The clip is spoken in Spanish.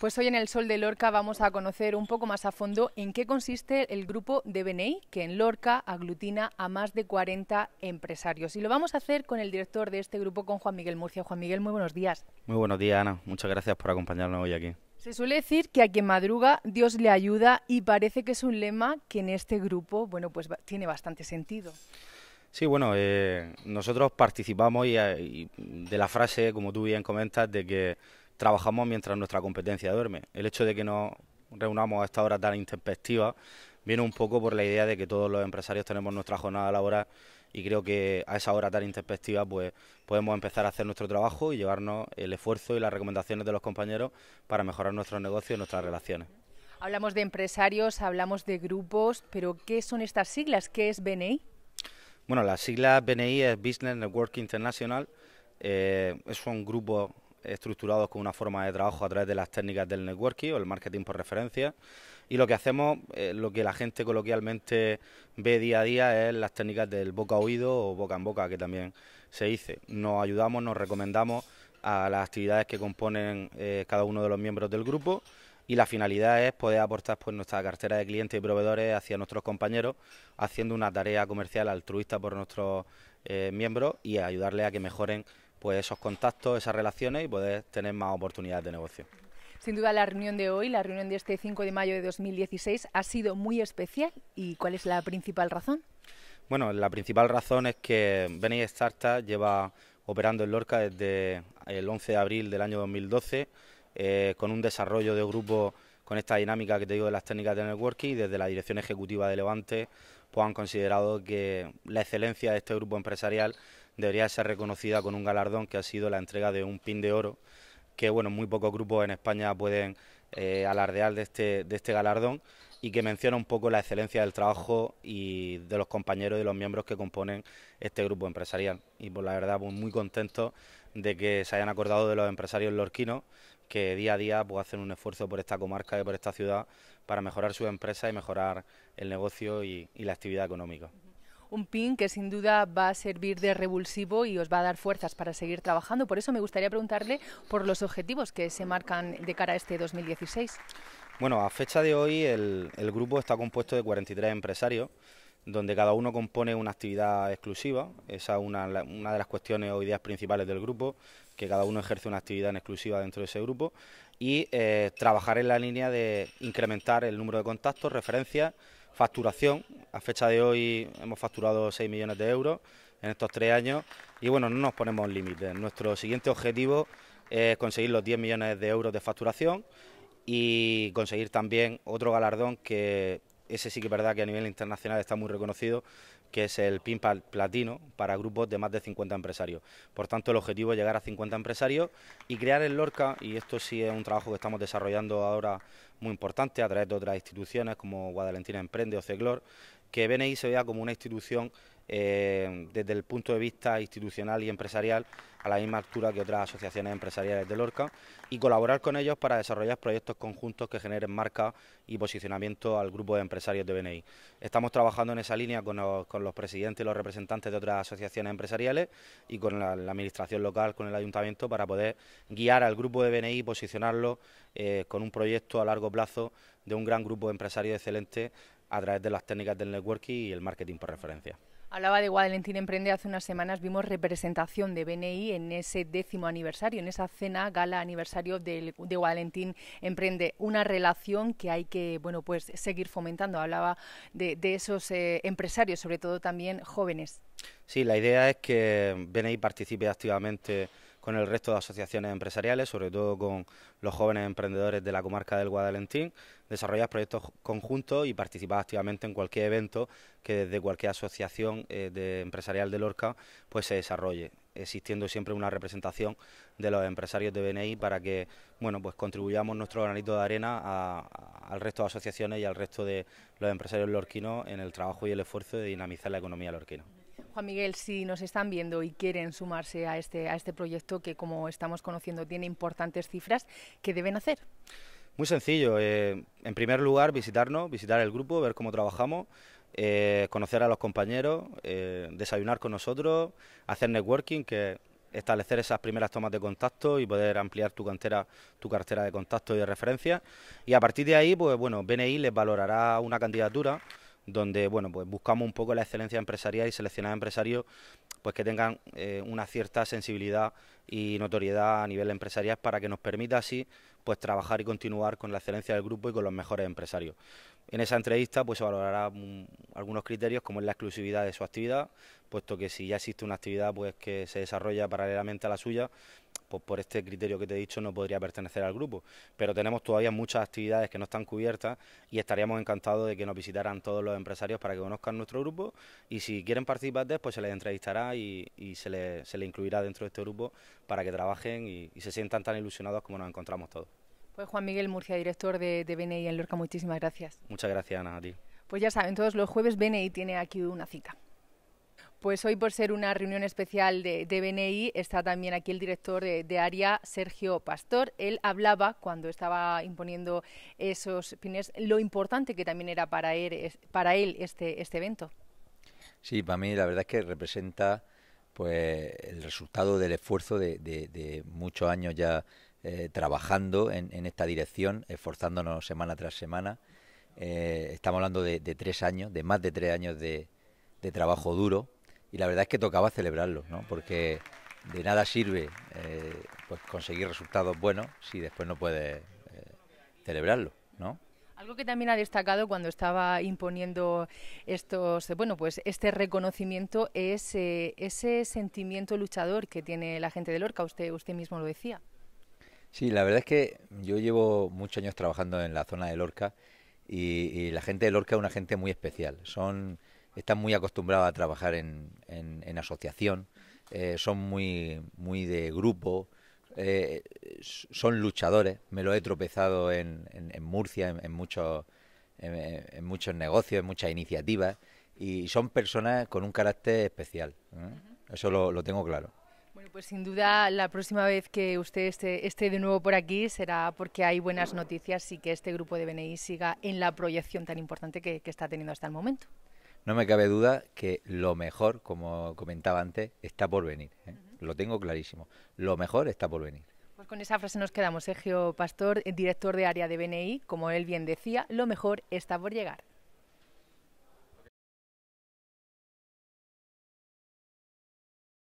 Pues hoy en El Sol de Lorca vamos a conocer un poco más a fondo en qué consiste el grupo de BNI, que en Lorca aglutina a más de 40 empresarios. Y lo vamos a hacer con el director de este grupo, con Juan Miguel Murcia. Juan Miguel, muy buenos días. Muy buenos días, Ana. Muchas gracias por acompañarnos hoy aquí. Se suele decir que a quien madruga Dios le ayuda y parece que es un lema que en este grupo, bueno, pues tiene bastante sentido. Sí, bueno, eh, nosotros participamos eh, de la frase, como tú bien comentas, de que trabajamos mientras nuestra competencia duerme. El hecho de que nos reunamos a esta hora tan introspectiva viene un poco por la idea de que todos los empresarios tenemos nuestra jornada laboral y creo que a esa hora tan introspectiva pues podemos empezar a hacer nuestro trabajo y llevarnos el esfuerzo y las recomendaciones de los compañeros para mejorar nuestros negocios y nuestras relaciones. Hablamos de empresarios, hablamos de grupos, pero ¿qué son estas siglas? ¿Qué es BNI? Bueno, la sigla BNI es Business Network International. Eh, es un grupo estructurados con una forma de trabajo a través de las técnicas del networking o el marketing por referencia. Y lo que hacemos, eh, lo que la gente coloquialmente ve día a día es las técnicas del boca a oído o boca en boca, que también se dice. Nos ayudamos, nos recomendamos a las actividades que componen eh, cada uno de los miembros del grupo y la finalidad es poder aportar pues, nuestra cartera de clientes y proveedores hacia nuestros compañeros, haciendo una tarea comercial altruista por nuestros eh, miembros y ayudarles a que mejoren pues esos contactos, esas relaciones y poder tener más oportunidades de negocio. Sin duda la reunión de hoy, la reunión de este 5 de mayo de 2016, ha sido muy especial. ¿Y cuál es la principal razón? Bueno, la principal razón es que Benny Startup lleva operando en Lorca desde el 11 de abril del año 2012, eh, con un desarrollo de grupo con esta dinámica que te digo de las técnicas de networking y desde la dirección ejecutiva de Levante pues han considerado que la excelencia de este grupo empresarial debería ser reconocida con un galardón que ha sido la entrega de un pin de oro, que bueno, muy pocos grupos en España pueden eh, alardear de este, de este galardón y que menciona un poco la excelencia del trabajo y de los compañeros y de los miembros que componen este grupo empresarial. Y por pues, la verdad, pues, muy contentos de que se hayan acordado de los empresarios lorquinos que día a día pues, hacen un esfuerzo por esta comarca y por esta ciudad para mejorar su empresa y mejorar el negocio y la actividad económica un pin que sin duda va a servir de revulsivo y os va a dar fuerzas para seguir trabajando. Por eso me gustaría preguntarle por los objetivos que se marcan de cara a este 2016. Bueno, a fecha de hoy el, grupo está compuesto de 43 empresarios donde cada uno compone una actividad exclusiva. Esa es una, de las cuestiones o ideas principales del grupo, que cada uno ejerce una actividad exclusiva dentro de ese grupo y eh, trabajar en la línea de incrementar el número de contactos, referencias facturación. A fecha de hoy hemos facturado 6 millones de euros en estos tres años y bueno, no nos ponemos límites. Nuestro siguiente objetivo es conseguir los 10 millones de euros de facturación y conseguir también otro galardón que ese sí que es verdad que a nivel internacional está muy reconocido, que es el PIN platino para grupos de más de 50 empresarios. Por tanto, el objetivo es llegar a 50 empresarios y crear el Lorca, y esto sí es un trabajo que estamos desarrollando ahora muy importante a través de otras instituciones como Guadalentina Emprende o CEGLOR, que BNI se vea como una institución eh, desde el punto de vista institucional y empresarial a la misma altura que otras asociaciones empresariales de Lorca y colaborar con ellos para desarrollar proyectos conjuntos que generen marca y posicionamiento al grupo de empresarios de BNI. Estamos trabajando en esa línea con los, presidentes y los representantes de otras asociaciones empresariales y con la, administración local, con el ayuntamiento, para poder guiar al grupo de BNI y posicionarlo eh, con un proyecto a largo plazo de un gran grupo de empresarios excelente a través de las técnicas del networking y el marketing por referencia. Hablaba de Guadalentín Emprende hace unas semanas, vimos representación de BNI en ese décimo aniversario, en esa cena gala aniversario del, de Guadalentín Emprende, una relación que hay que bueno pues seguir fomentando. Hablaba de, esos eh, empresarios, sobre todo también jóvenes. Sí, la idea es que BNI participe activamente con el resto de asociaciones empresariales, sobre todo con los jóvenes emprendedores de la comarca del Guadalentín, desarrollar proyectos conjuntos y participar activamente en cualquier evento que desde cualquier asociación eh, de empresarial de Lorca pues se desarrolle existiendo siempre una representación de los empresarios de BNI para que bueno pues contribuyamos nuestro granito de arena al resto de asociaciones y al resto de los empresarios lorquinos en el trabajo y el esfuerzo de dinamizar la economía lorquina. Miguel, si nos están viendo y quieren sumarse a este, a este proyecto que, como estamos conociendo, tiene importantes cifras, ¿qué deben hacer? Muy sencillo. Eh, en primer lugar, visitarnos, visitar el grupo, ver cómo trabajamos, eh, conocer a los compañeros, eh, desayunar con nosotros, hacer networking, que establecer esas primeras tomas de contacto y poder ampliar tu tu cartera de contacto y de referencia. Y a partir de ahí, pues bueno, BNI les valorará una candidatura donde bueno pues buscamos un poco la excelencia empresarial y seleccionar empresarios pues que tengan eh, una cierta sensibilidad y notoriedad a nivel empresarial para que nos permita así pues trabajar y continuar con la excelencia del grupo y con los mejores empresarios. En esa entrevista pues se valorará mm, algunos criterios como es la exclusividad de su actividad, puesto que si ya existe una actividad pues que se desarrolla paralelamente a la suya, pues por este criterio que te he dicho no podría pertenecer al grupo. Pero tenemos todavía muchas actividades que no están cubiertas y estaríamos encantados de que nos visitaran todos los empresarios para que conozcan nuestro grupo y si quieren participar después se les entrevistará y, se, les, incluirá dentro de este grupo para que trabajen y, se sientan tan ilusionados como nos encontramos todos. Pues Juan Miguel Murcia, director de, de BNI en Lorca, muchísimas gracias. Muchas gracias Ana, a ti. Pues ya saben, todos los jueves BNI tiene aquí una cita. Pues hoy, por ser una reunión especial de, BNI, está también aquí el director de, área, Sergio Pastor. Él hablaba, cuando estaba imponiendo esos fines, lo importante que también era para él, para él este, este, evento. Sí, para mí la verdad es que representa pues el resultado del esfuerzo de, muchos años ya eh, trabajando en, esta dirección, esforzándonos semana tras semana. Eh, estamos hablando de, tres años, de más de tres años de trabajo duro, y la verdad es que tocaba celebrarlo, ¿no? porque de nada sirve eh, pues conseguir resultados buenos si después no puedes eh, celebrarlo. ¿no? Algo que también ha destacado cuando estaba imponiendo estos, bueno, pues este reconocimiento es eh, ese sentimiento luchador que tiene la gente de Lorca. Usted, usted mismo lo decía. Sí, la verdad es que yo llevo muchos años trabajando en la zona de Lorca y, la gente de Lorca es una gente muy especial. Son están muy acostumbrados a trabajar en, asociación, eh, son muy, de grupo, eh, son luchadores. Me lo he tropezado en, Murcia, en, muchos, negocios, en muchas iniciativas, y son personas con un carácter especial. ¿eh? Eso lo, tengo claro. Bueno, pues sin duda la próxima vez que usted esté, de nuevo por aquí será porque hay buenas noticias y que este grupo de BNI siga en la proyección tan importante que está teniendo hasta el momento no me cabe duda que lo mejor, como comentaba antes, está por venir. ¿eh? Lo tengo clarísimo. Lo mejor está por venir. Pues con esa frase nos quedamos, Sergio Pastor, director de área de BNI. Como él bien decía, lo mejor está por llegar.